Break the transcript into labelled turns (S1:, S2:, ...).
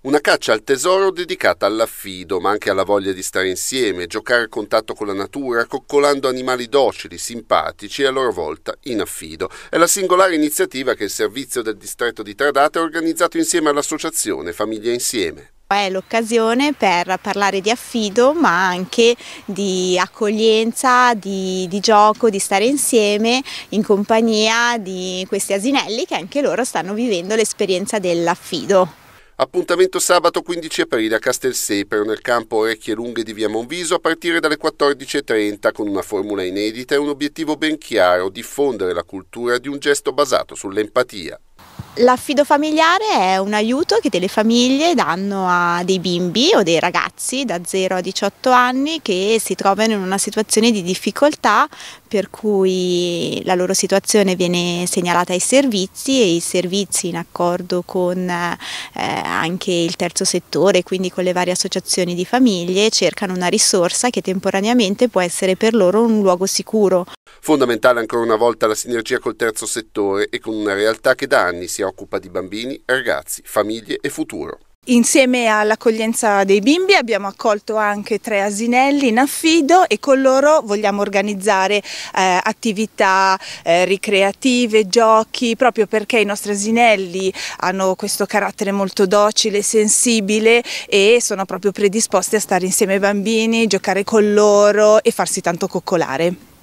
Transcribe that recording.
S1: Una caccia al tesoro dedicata all'affido, ma anche alla voglia di stare insieme, giocare a contatto con la natura, coccolando animali docili, simpatici e a loro volta in affido. È la singolare iniziativa che il servizio del distretto di Tradate ha organizzato insieme all'associazione Famiglia Insieme.
S2: È l'occasione per parlare di affido ma anche di accoglienza, di, di, gioco, di stare insieme in compagnia di questi asinelli che anche loro stanno vivendo l'esperienza dell'affido.
S1: Appuntamento sabato 15 aprile a Castelsepero nel campo Orecchie Lunghe di Via Monviso a partire dalle 14.30 con una formula inedita e un obiettivo ben chiaro, diffondere la cultura di un gesto basato sull'empatia.
S2: L'affido familiare è un aiuto che delle famiglie danno a dei bimbi o dei ragazzi da 0 a 18 anni che si trovano in una situazione di difficoltà per cui la loro situazione viene segnalata ai servizi e i servizi in accordo con eh, anche il terzo settore, quindi con le varie associazioni di famiglie, cercano una risorsa che temporaneamente può essere per loro un luogo sicuro.
S1: Fondamentale ancora una volta la sinergia col terzo settore e con una realtà che da anni si è occupa di bambini, ragazzi, famiglie e futuro.
S3: Insieme all'accoglienza dei bimbi abbiamo accolto anche tre asinelli in affido e con loro vogliamo organizzare eh, attività eh, ricreative, giochi, proprio perché i nostri asinelli hanno questo carattere molto docile, sensibile e sono proprio predisposti a stare insieme ai bambini, giocare con loro e farsi tanto coccolare.